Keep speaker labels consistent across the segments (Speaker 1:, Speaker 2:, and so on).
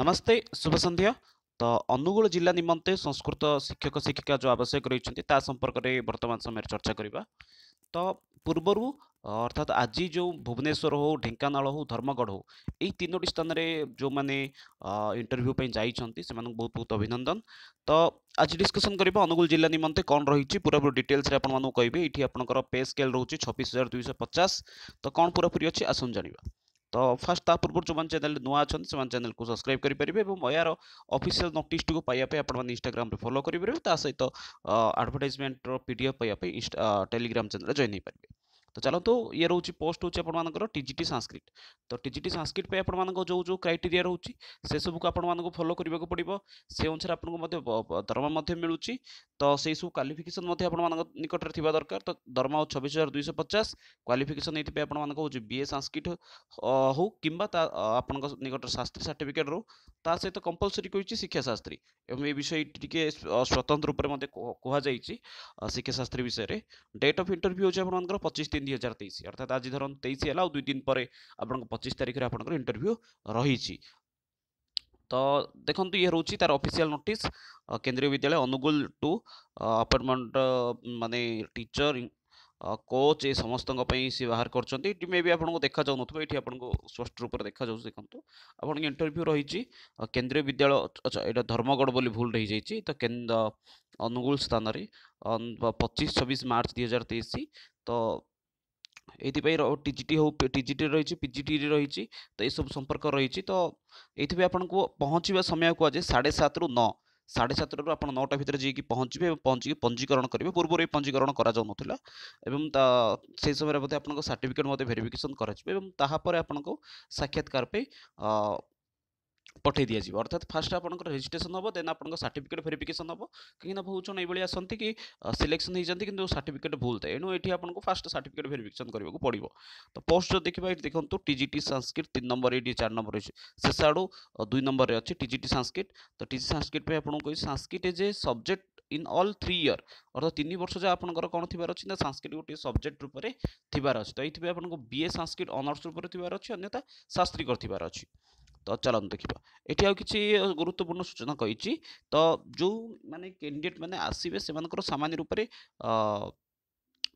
Speaker 1: नमस्ते शुभ संध्या तो अनुगुल जिल्ला निमन्ते संस्कृत शिक्षक शिक्षिका जो आवश्यक रहेछ ता सम्पर्क बर्तमान समय चर्चाको तो पूर्वहरू अर्थात आज जो भुवनेश्वर हो ढेङ्कानल हो धर्मगढ हौ यही स्थान स्थानले जो मैले इन्टरभ्यू पनि जाइन्छ बहुत बहुत अभिनंदन तो आज डिस्कसन गरेको अनुगुल जिल्ला निमन्त कन रहेछ पूरापुरी डिटेल्स आउँदाखेरि कि एउटा पे स्केल्ल रहेछ छब्बिस हजार दुईश पचास त कम पूरापुरी अस्ति आसन्तु जा तो फास्ट तापूर्व जो मैंने चैनल नुआ अच्छा से चैनल को सब्सक्राइब करेंगे और यार अफिसील नोट को पाइबा आप इनग्राम फलो करेंगे तो सहित आडभटाइजमेंट पीडफ पाइबा इंस्टा टेलीग्राम चेल जॉन हो पार्टी তো ଚାଲନ୍ତୁ ଇଏ ରହୁଛି ପୋଷ୍ଟ ହେଉଛି ଆପଣମାନଙ୍କର ଟିଜିଟି ସାଂସ୍କ୍ରିଟ୍ ତ ଟିଜିଟି ସାଂସ୍କ୍ରିଟ୍ ପାଇଁ ଆପଣମାନଙ୍କ ଯେଉଁ ଯେଉଁ କ୍ରାଇଟେରିଆ ରହୁଛି ସେସବୁକୁ ଆପଣମାନଙ୍କୁ ଫଲୋ କରିବାକୁ ପଡ଼ିବ ସେ ଅନୁସାରେ ଆପଣଙ୍କୁ ମଧ୍ୟ ଦରମା ମଧ୍ୟ ମିଳୁଛି ତ ସେଇସବୁ କ୍ୱାଲିଫିକେସନ୍ ମଧ୍ୟ ଆପଣମାନଙ୍କ ନିକଟରେ ଥିବା ଦରକାର ତ ଦରମା ହେଉଛି ଛବିଶ ହଜାର ଦୁଇଶହ ପଚାଶ କ୍ୱାଲିଫିକେସନ୍ ଏଇଥିପାଇଁ ଆପଣମାନଙ୍କ ହେଉଛି ବିଏ ସାଂସ୍କ୍ରିଟ୍ ହଉ କିମ୍ବା ତା ଆପଣଙ୍କ ନିକଟରେ ଶାସ୍ତ୍ରୀ ସାର୍ଟିଫିକେଟ୍ ରହୁ ତା ସହିତ କମ୍ପଲସରି କହିଛି ଶିକ୍ଷାଶାସ୍ତ୍ରୀ ଏବଂ ଏ ବିଷୟ ଟିକେ ସ୍ୱତନ୍ତ୍ର ରୂପରେ ମଧ୍ୟ କୁହାଯାଇଛି ଶିକ୍ଷାଶାସ୍ତ୍ରୀ ବିଷୟରେ ଡେଟ୍ ଅଫ୍ ଇଣ୍ଟରଭ୍ୟୁ ହେଉଛି ଆପଣମାନଙ୍କର ପଚିଶ তিন দুই হাজার তেইশ অর্থাৎ আজ ধরুন তেইশ হল আউ দুই দিন পরে আপনার পঁচিশ তারিখে আপনার ইন্টরভিউ রয়েছে তো দেখুন ইয়ে রয়েছে তার official notice Kendriya Vidyalaya Angul two appointment ମାନେ ଟିଚର କୋଚ୍ ଏ ସମସ୍ତଙ୍କ ପାଇଁ ସେ ବାହାର କରିଛନ୍ତି ଏଠି ମେ ବି ଆପଣଙ୍କୁ ଦେଖାଯାଉନଥିବ ଏଠି ଆପଣଙ୍କୁ ସ୍ପଷ୍ଟ ରୂପରେ ଦେଖାଯାଉଛି ଦେଖନ୍ତୁ ଆପଣଙ୍କ ଇଣ୍ଟରଭ୍ୟୁ ରହିଛି କେନ୍ଦ୍ରୀୟ ବିଦ୍ୟାଳୟ ଆଚ୍ଛା ଏଇଟା ଧର୍ମଗଡ଼ ବୋଲି ଭୁଲ ରହିଯାଇଛି ତ ଅନୁଗୁଳ ସ୍ଥାନରେ ପଚିଶ ଛବିଶ ମାର୍ଚ୍ଚ ଦୁଇହଜାର ତେଇଶ ତ এইপাই টিজিটি হো টিজিটি রয়েছে পিজিটি রয়েছে তো এইসব সম্পর্ক রয়েছে তো এইপাই আপনার পৌঁছবা সময় কুয়াছে সাড়ে সাতরু ন সাড়ে সাতটার আপনার নটা ভিতরে যাই পৌঁছবে এবং পৌঁছিকি পঞ্জীকরণ করবে পূর্বরে পঞ্জীকরণ করা যাওয়া এবং সেই সময় মধ্যে আপনার সার্টিফিকেট মধ্যে ভেরিফিকেসন করা এবং তাহলে আপনার সাক্ষাৎকার পাই পঠাই দিয়াযিব অর্থাৎ ফার্স্ট আপনার রেজিষ্ট্রেসন হব দেন আপনার সার্টিফিকেট ভেরিফিকেসন হব কিনা বহু জন এইভাবে আসতে কি সিলেকশন হয়েছেন কিন্তু সার্টিফিকেট ভুল থাকে এণু এটি আপনার ফার্স্ট সার্টিফিকেট ভেরিফিকেসন করা পড়ব তো পোস্ট যদি দেখবা এটি দেখুন টিজিটি সংস্কৃত তিন নম্বর এটি চার নম্বর রয়েছে শেষ আড়ু দুই নম্বরে অছে টিজিটি সংস্কৃত তো টিজি সংস্কৃত আপনার সংস্কৃত যে subject in all three year অর্থাৎ তিন বর্ষ যা আপনার কোণ থার অনেক না সংস্কৃত গোটিয়ে সবজেক্ট রূপে থার অনেক তো এইথিপাই আপনার বিএ সংস্কৃত অনার্স রূপে থার অনেক অন্যথা শাস্ত্রিকর থার অনেক ତ ଚାଲନ୍ତୁ ଦେଖିବା ଏଠି ଆଉ କିଛି ଗୁରୁତ୍ୱପୂର୍ଣ୍ଣ ସୂଚନା କହିଛି ତ ଯେଉଁମାନେ କ୍ୟାଣ୍ଡିଡେଟ୍ ମାନେ ଆସିବେ ସେମାନଙ୍କର ସାମାନ୍ୟ ରୂପରେ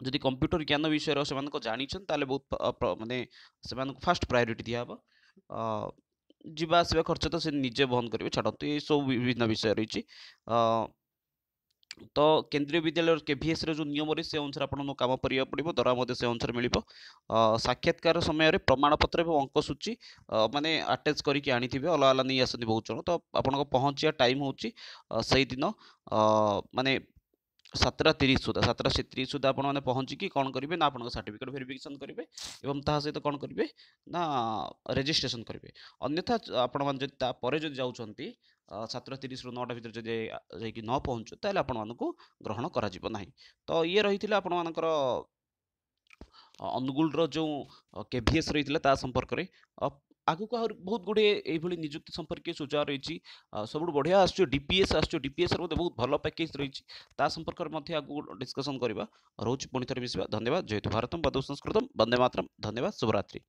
Speaker 1: ଯଦି କମ୍ପ୍ୟୁଟର ଜ୍ଞାନ ବିଷୟରେ ସେମାନଙ୍କ ଜାଣିଛନ୍ତି ତାହେଲେ ବହୁତ ମାନେ ସେମାନଙ୍କୁ ଫାଷ୍ଟ ପ୍ରାୟୋରିଟି ଦିଆହେବ ଯିବା ଆସିବା ଖର୍ଚ୍ଚ ତ ସେ ନିଜେ ବହନ କରିବେ ଛାଡ଼ନ୍ତୁ ଏସବୁ ବିଭିନ୍ନ ବିଷୟ ରହିଛି ତ କେନ୍ଦ୍ରୀୟ ବିଦ୍ୟାଳୟର କେଭିଏସ୍ର ଯେଉଁ ନିୟମ ରହିଛି ସେ ଅନୁସାରେ ଆପଣଙ୍କୁ କାମ କରିବାକୁ ପଡ଼ିବ ଦରମା ମଧ୍ୟ ସେ ଅନୁସାରେ ମିଳିବ ସାକ୍ଷାତକାର ସମୟରେ ପ୍ରମାଣପତ୍ର ଏବଂ ଅଙ୍କସୂଚୀ ମାନେ ଆଟାଚ୍ କରିକି ଆଣିଥିବେ ଅଲଗା ଅଲଗା ନେଇ ଆସନ୍ତି ବହୁତ ଜଣ ତ ଆପଣଙ୍କ ପହଞ୍ଚିବା ଟାଇମ୍ ହେଉଛି ସେଇଦିନ ମାନେ সাতটা তিরিশ সুদ্ধা সাতটা তিরিশ সুদ্ধা আপনার পৌঁছিকি কম করবে না আপনার সার্টিফিকেট ভেরিফিকেসন করবে এবং তাহা সহ কম করবে না রেজিষ্ট্রেসন করবে অন্যথা আপনার যদি তাপরে যদি যাচ্ছেন সাতটা তিরিশরু নটা ভিতরে যদি যাইকি ন পৌঁছু তাহলে আপনার গ্রহণ করা না তো ইয়ে রয়েছে আপনার ଅନୁଗୁଳର ଯେଉଁ କେ ଭି ଏସ୍ ରହିଥିଲା ତା ସମ୍ପର୍କରେ आगुक आ बहुत गुड़े ये निजुक्ति संपर्क सुझाव रही सब बढ़िया आस डीपीएस आस डीपीएस बहुत भल पैकेज रही संपर्क में डिस्कसन करवा रोच पुणी थे मिसा धन्यवाद जयत भारत बदव संस्कृतम बंदे मातरम धन्यवाद शुभरात्रि